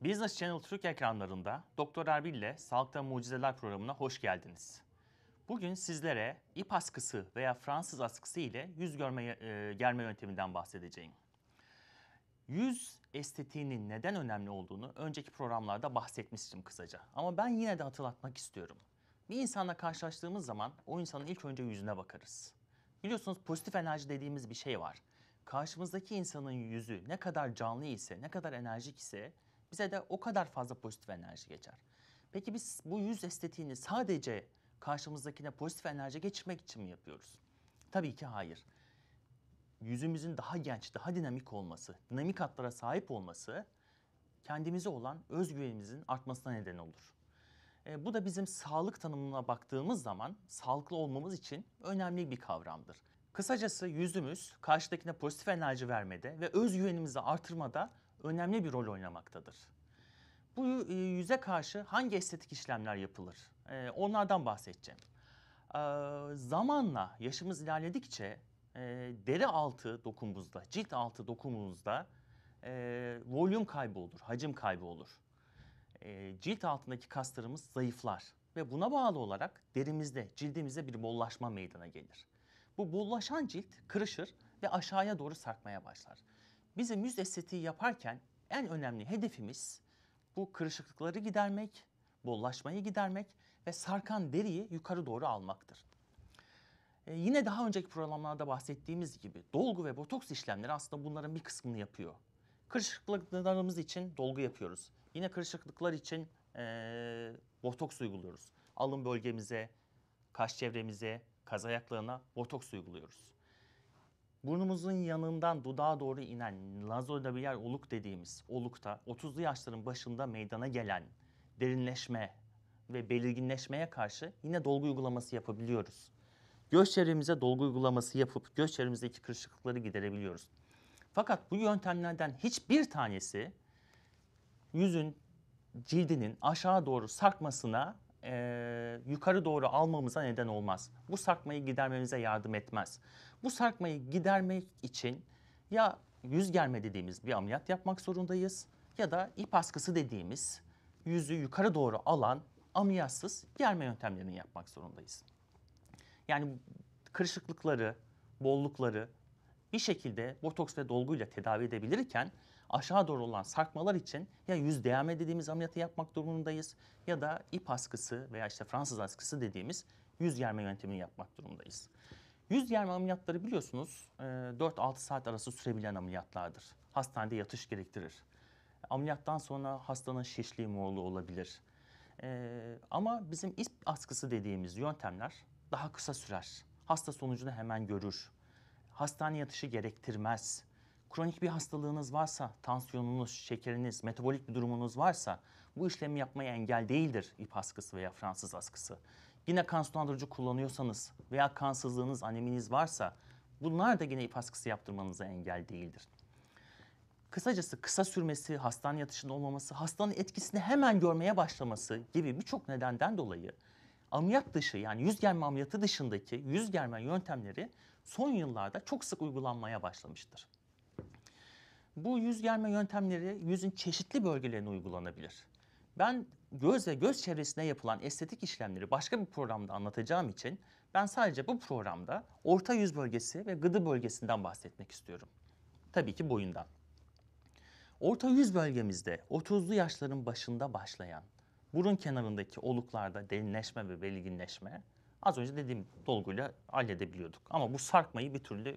Business Channel Türk ekranlarında Doktor Erbil ile Sağlıkta Mucizeler programına hoş geldiniz. Bugün sizlere ip askısı veya Fransız askısı ile yüz görme, e, germe yönteminden bahsedeceğim. Yüz estetiğinin neden önemli olduğunu önceki programlarda bahsetmiştim kısaca. Ama ben yine de hatırlatmak istiyorum. Bir insanla karşılaştığımız zaman o insanın ilk önce yüzüne bakarız. Biliyorsunuz pozitif enerji dediğimiz bir şey var. Karşımızdaki insanın yüzü ne kadar canlı ise, ne kadar enerjik ise bize de o kadar fazla pozitif enerji geçer. Peki biz bu yüz estetiğini sadece karşımızdakine pozitif enerji geçirmek için mi yapıyoruz? Tabii ki hayır. Yüzümüzün daha genç, daha dinamik olması, dinamik hatlara sahip olması kendimize olan özgüvenimizin artmasına neden olur. E, bu da bizim sağlık tanımına baktığımız zaman sağlıklı olmamız için önemli bir kavramdır. Kısacası yüzümüz karşıdakine pozitif enerji vermede ve özgüvenimizi artırmada önemli bir rol oynamaktadır. Bu e, yüze karşı hangi estetik işlemler yapılır? E, onlardan bahsedeceğim. E, zamanla yaşımız ilerledikçe deri altı dokumuzda, cilt altı dokumuzda e, volüm kaybı olur, hacim kaybı olur. cilt altındaki kaslarımız zayıflar ve buna bağlı olarak derimizde, cildimizde bir bollaşma meydana gelir. Bu bollaşan cilt kırışır ve aşağıya doğru sarkmaya başlar. Bizim yüz estetiği yaparken en önemli hedefimiz bu kırışıklıkları gidermek, bollaşmayı gidermek ve sarkan deriyi yukarı doğru almaktır. Ee, yine daha önceki programlarda bahsettiğimiz gibi dolgu ve botoks işlemleri aslında bunların bir kısmını yapıyor. Kırışıklıklarımız için dolgu yapıyoruz. Yine kırışıklıklar için ee, botoks uyguluyoruz. Alın bölgemize, kaş çevremize, kaz ayaklarına botoks uyguluyoruz. Burnumuzun yanından dudağa doğru inen lazolabiyer oluk dediğimiz olukta 30'lu yaşların başında meydana gelen derinleşme ve belirginleşmeye karşı yine dolgu uygulaması yapabiliyoruz. Göz çevremize dolgu uygulaması yapıp göz çevremizdeki kırışıklıkları giderebiliyoruz. Fakat bu yöntemlerden hiçbir tanesi yüzün cildinin aşağı doğru sarkmasına e, yukarı doğru almamıza neden olmaz. Bu sarkmayı gidermemize yardım etmez. Bu sarkmayı gidermek için ya yüz germe dediğimiz bir ameliyat yapmak zorundayız ya da ip askısı dediğimiz yüzü yukarı doğru alan ameliyatsız germe yöntemlerini yapmak zorundayız. Yani kırışıklıkları, bollukları bir şekilde botoks ve dolguyla tedavi edebilirken aşağı doğru olan sarkmalar için ya yüz deame dediğimiz ameliyatı yapmak durumundayız ya da ip askısı veya işte Fransız askısı dediğimiz yüz germe yöntemini yapmak durumundayız. Yüz germe ameliyatları biliyorsunuz 4-6 e, saat arası sürebilen ameliyatlardır. Hastanede yatış gerektirir. Ameliyattan sonra hastanın şişliği moğlu olabilir. E, ama bizim ip askısı dediğimiz yöntemler daha kısa sürer. Hasta sonucunu hemen görür. Hastane yatışı gerektirmez kronik bir hastalığınız varsa, tansiyonunuz, şekeriniz, metabolik bir durumunuz varsa bu işlemi yapmaya engel değildir ip askısı veya Fransız askısı. Yine kan sulandırıcı kullanıyorsanız veya kansızlığınız, aneminiz varsa bunlar da yine ip askısı yaptırmanıza engel değildir. Kısacası kısa sürmesi, hastane yatışında olmaması, hastanın etkisini hemen görmeye başlaması gibi birçok nedenden dolayı ameliyat dışı yani yüz germe ameliyatı dışındaki yüz germen yöntemleri son yıllarda çok sık uygulanmaya başlamıştır. Bu yüz germe yöntemleri yüzün çeşitli bölgelerine uygulanabilir. Ben göz ve göz çevresine yapılan estetik işlemleri başka bir programda anlatacağım için ben sadece bu programda orta yüz bölgesi ve gıdı bölgesinden bahsetmek istiyorum. Tabii ki boyundan. Orta yüz bölgemizde 30'lu yaşların başında başlayan burun kenarındaki oluklarda derinleşme ve belirginleşme az önce dediğim dolguyla halledebiliyorduk. Ama bu sarkmayı bir türlü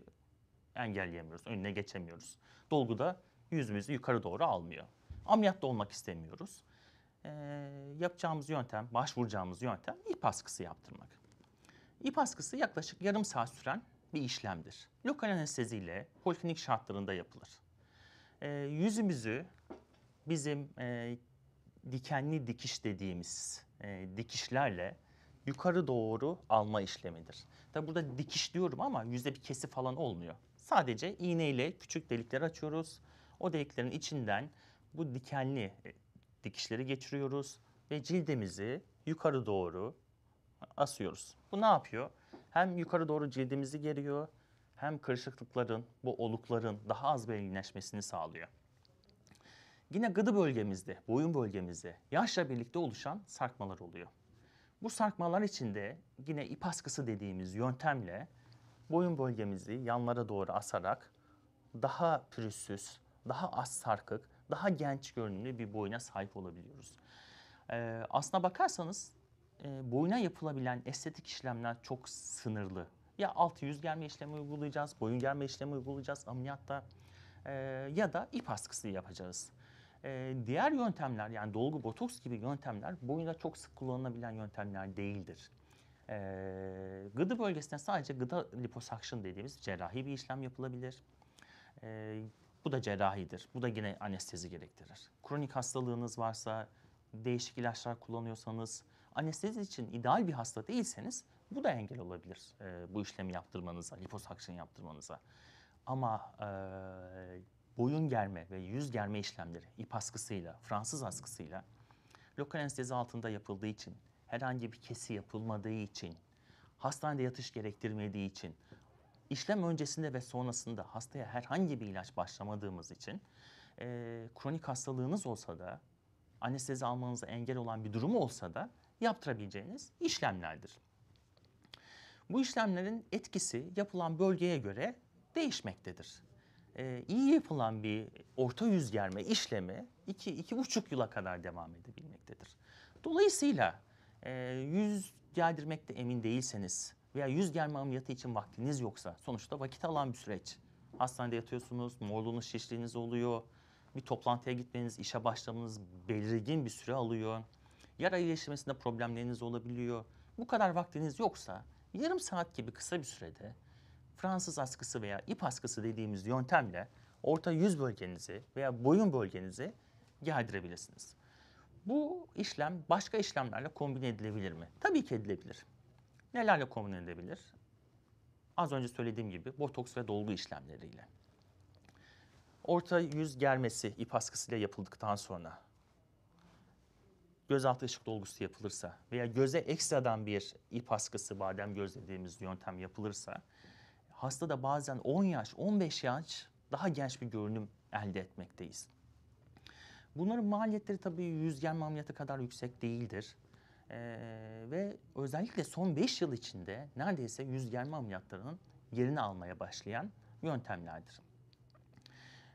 engelleyemiyoruz, önüne geçemiyoruz. Dolgu da yüzümüzü yukarı doğru almıyor. da olmak istemiyoruz. Ee, yapacağımız yöntem, başvuracağımız yöntem ip askısı yaptırmak. İp askısı yaklaşık yarım saat süren bir işlemdir. Lokal anesteziyle poliklinik şartlarında yapılır. Ee, yüzümüzü bizim e, dikenli dikiş dediğimiz e, dikişlerle yukarı doğru alma işlemidir. Tabi burada dikiş diyorum ama yüzde bir kesi falan olmuyor. Sadece iğneyle küçük delikler açıyoruz. O deliklerin içinden bu dikenli e, dikişleri geçiriyoruz ve cildimizi yukarı doğru asıyoruz. Bu ne yapıyor? Hem yukarı doğru cildimizi geriyor hem kırışıklıkların, bu olukların daha az belirginleşmesini sağlıyor. Yine gıdı bölgemizde, boyun bölgemizde yaşla birlikte oluşan sarkmalar oluyor. Bu sarkmalar içinde yine ip askısı dediğimiz yöntemle boyun bölgemizi yanlara doğru asarak daha pürüzsüz, daha az sarkık, daha genç görünümlü bir boyuna sahip olabiliyoruz. Ee, aslına bakarsanız e, boyuna yapılabilen estetik işlemler çok sınırlı. Ya alt yüz germe işlemi uygulayacağız, boyun germe işlemi uygulayacağız ameliyatta e, ya da ip askısı yapacağız. E, diğer yöntemler yani dolgu botoks gibi yöntemler boyuna çok sık kullanılabilen yöntemler değildir. E, gıdı bölgesine sadece gıda liposakşın dediğimiz cerrahi bir işlem yapılabilir. E, bu da cerrahidir. Bu da yine anestezi gerektirir. Kronik hastalığınız varsa, değişik ilaçlar kullanıyorsanız, anestezi için ideal bir hasta değilseniz bu da engel olabilir e, bu işlemi yaptırmanıza, liposakşın yaptırmanıza. Ama e, boyun germe ve yüz germe işlemleri ip askısıyla, Fransız askısıyla lokal anestezi altında yapıldığı için herhangi bir kesi yapılmadığı için, hastanede yatış gerektirmediği için, işlem öncesinde ve sonrasında hastaya herhangi bir ilaç başlamadığımız için e, kronik hastalığınız olsa da anestezi almanıza engel olan bir durumu olsa da yaptırabileceğiniz işlemlerdir. Bu işlemlerin etkisi yapılan bölgeye göre değişmektedir. Ee, iyi yapılan bir orta yüz germe işlemi 2-2,5 yıla kadar devam edebilmektedir. Dolayısıyla e, yüz gerdirmekte emin değilseniz veya yüz germe ameliyatı için vaktiniz yoksa sonuçta vakit alan bir süreç. Hastanede yatıyorsunuz, morluğunuz, şişliğiniz oluyor. Bir toplantıya gitmeniz, işe başlamanız belirgin bir süre alıyor. Yara iyileşmesinde problemleriniz olabiliyor. Bu kadar vaktiniz yoksa yarım saat gibi kısa bir sürede Fransız askısı veya ip askısı dediğimiz yöntemle orta yüz bölgenizi veya boyun bölgenizi gerdirebilirsiniz. Bu işlem başka işlemlerle kombine edilebilir mi? Tabii ki edilebilir. Nelerle kombine edilebilir? Az önce söylediğim gibi botoks ve dolgu işlemleriyle. Orta yüz germesi ip askısıyla yapıldıktan sonra gözaltı ışık dolgusu yapılırsa veya göze ekstradan bir ip askısı badem göz dediğimiz yöntem yapılırsa hastada bazen 10 yaş, 15 yaş daha genç bir görünüm elde etmekteyiz. Bunların maliyetleri tabii yüzgen maliyeti kadar yüksek değildir. Ee, ve özellikle son 5 yıl içinde neredeyse yüzgen ameliyatlarının yerini almaya başlayan yöntemlerdir.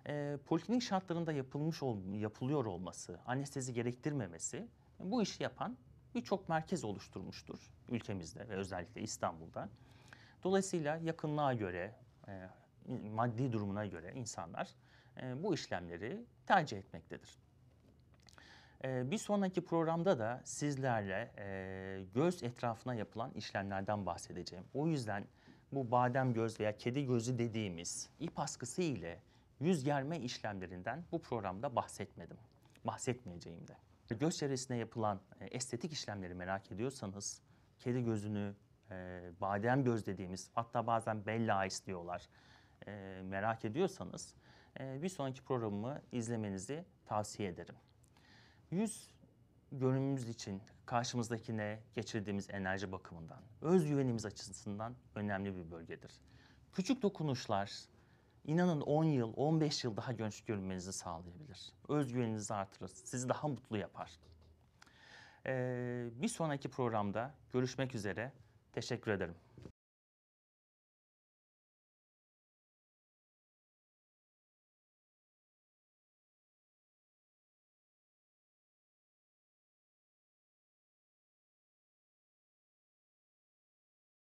Ee, poliklinik şartlarında yapılmış ol, yapılıyor olması, anestezi gerektirmemesi bu işi yapan birçok merkez oluşturmuştur ülkemizde ve özellikle İstanbul'da. Dolayısıyla yakınlığa göre, e, maddi durumuna göre insanlar e, bu işlemleri tercih etmektedir. Ee, bir sonraki programda da sizlerle e, göz etrafına yapılan işlemlerden bahsedeceğim. O yüzden bu badem göz veya kedi gözü dediğimiz ip askısı ile yüz germe işlemlerinden bu programda bahsetmedim. Bahsetmeyeceğim de. Göz çevresine yapılan e, estetik işlemleri merak ediyorsanız kedi gözünü, e, badem göz dediğimiz hatta bazen bella eyes diyorlar merak ediyorsanız bir sonraki programımı izlemenizi tavsiye ederim. Yüz görünümümüz için karşımızdakine geçirdiğimiz enerji bakımından, öz güvenimiz açısından önemli bir bölgedir. Küçük dokunuşlar inanın 10 yıl, 15 yıl daha genç görünmenizi sağlayabilir. Öz güveninizi artırır, sizi daha mutlu yapar. Ee, bir sonraki programda görüşmek üzere. Teşekkür ederim.